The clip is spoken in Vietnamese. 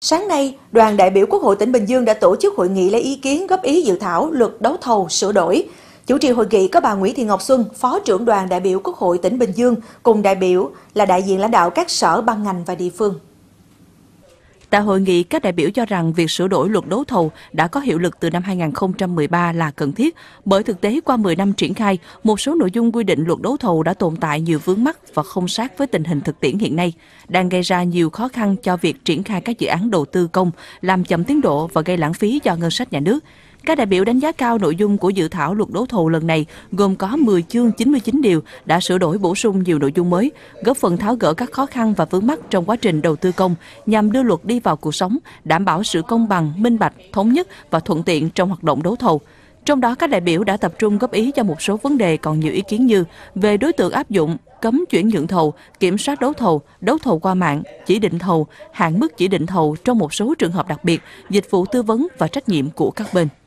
Sáng nay, đoàn đại biểu Quốc hội tỉnh Bình Dương đã tổ chức hội nghị lấy ý kiến góp ý dự thảo luật đấu thầu sửa đổi. Chủ trì hội nghị có bà Nguyễn Thị Ngọc Xuân, Phó trưởng đoàn đại biểu Quốc hội tỉnh Bình Dương, cùng đại biểu là đại diện lãnh đạo các sở ban ngành và địa phương. Tại hội nghị, các đại biểu cho rằng việc sửa đổi luật đấu thầu đã có hiệu lực từ năm 2013 là cần thiết, bởi thực tế qua 10 năm triển khai, một số nội dung quy định luật đấu thầu đã tồn tại nhiều vướng mắc và không sát với tình hình thực tiễn hiện nay, đang gây ra nhiều khó khăn cho việc triển khai các dự án đầu tư công, làm chậm tiến độ và gây lãng phí cho ngân sách nhà nước. Các đại biểu đánh giá cao nội dung của dự thảo luật đấu thầu lần này, gồm có 10 chương 99 điều đã sửa đổi bổ sung nhiều nội dung mới, góp phần tháo gỡ các khó khăn và vướng mắc trong quá trình đầu tư công nhằm đưa luật đi vào cuộc sống, đảm bảo sự công bằng, minh bạch, thống nhất và thuận tiện trong hoạt động đấu thầu. Trong đó, các đại biểu đã tập trung góp ý cho một số vấn đề còn nhiều ý kiến như về đối tượng áp dụng, cấm chuyển nhượng thầu, kiểm soát đấu thầu, đấu thầu qua mạng, chỉ định thầu, hạn mức chỉ định thầu trong một số trường hợp đặc biệt, dịch vụ tư vấn và trách nhiệm của các bên.